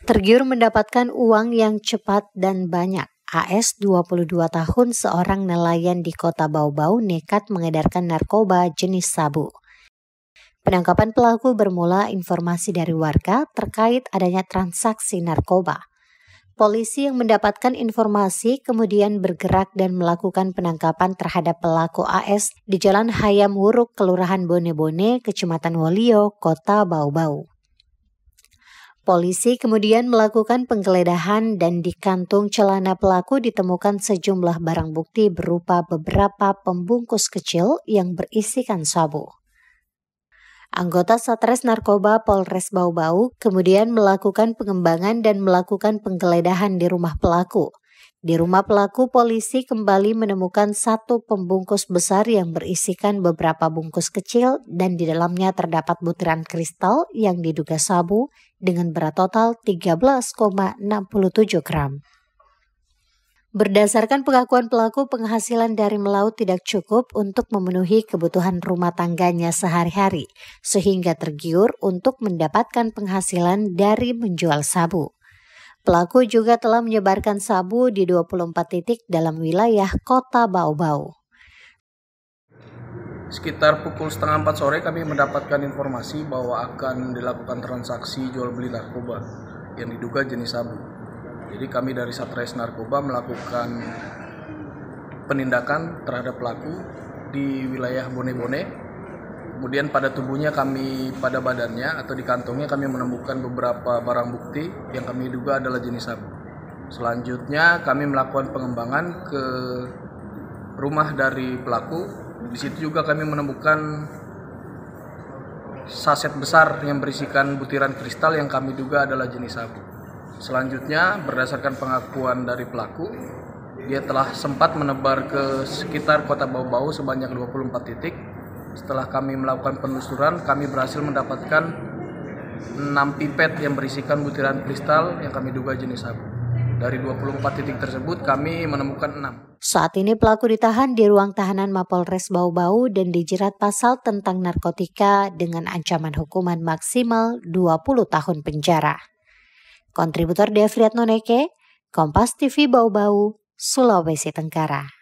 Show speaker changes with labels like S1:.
S1: Tergiur mendapatkan uang yang cepat dan banyak. AS 22 tahun seorang nelayan di kota Bau-Bau nekat mengedarkan narkoba jenis sabu. Penangkapan pelaku bermula informasi dari warga terkait adanya transaksi narkoba. Polisi yang mendapatkan informasi kemudian bergerak dan melakukan penangkapan terhadap pelaku AS di Jalan Hayam Wuruk, Kelurahan Bone-Bone, Kecamatan Wolio, Kota Bau-Bau. Polisi kemudian melakukan penggeledahan dan di kantung celana pelaku ditemukan sejumlah barang bukti berupa beberapa pembungkus kecil yang berisikan sabu. Anggota Satres Narkoba Polres Bau-Bau kemudian melakukan pengembangan dan melakukan penggeledahan di rumah pelaku. Di rumah pelaku, polisi kembali menemukan satu pembungkus besar yang berisikan beberapa bungkus kecil dan di dalamnya terdapat butiran kristal yang diduga sabu dengan berat total 13,67 gram. Berdasarkan pengakuan pelaku, penghasilan dari melaut tidak cukup untuk memenuhi kebutuhan rumah tangganya sehari-hari, sehingga tergiur untuk mendapatkan penghasilan dari menjual sabu. Pelaku juga telah menyebarkan sabu di 24 titik dalam wilayah kota Bau-Bau.
S2: Sekitar pukul setengah empat sore kami mendapatkan informasi bahwa akan dilakukan transaksi jual beli narkoba yang diduga jenis sabu. Jadi kami dari Satres Narkoba melakukan penindakan terhadap pelaku di wilayah Bone Bone Kemudian pada tubuhnya kami pada badannya atau di kantongnya kami menemukan beberapa barang bukti yang kami duga adalah jenis sabu. Selanjutnya kami melakukan pengembangan ke rumah dari pelaku. Di situ juga kami menemukan saset besar yang berisikan butiran kristal yang kami duga adalah jenis sabu. Selanjutnya berdasarkan pengakuan dari pelaku, dia telah sempat menebar ke sekitar kota Bau-Bau sebanyak 24 titik setelah kami melakukan penelusuran, kami berhasil mendapatkan 6 pipet yang berisikan butiran kristal yang kami duga jenis sabu. Dari 24 titik tersebut kami menemukan
S1: 6. Saat ini pelaku ditahan di ruang tahanan Mapolres Bau-Bau dan dijerat pasal tentang narkotika dengan ancaman hukuman maksimal 20 tahun penjara. Kontributor Devriat Noneke, Kompas TV Bau-Bau, Sulawesi Tenggara.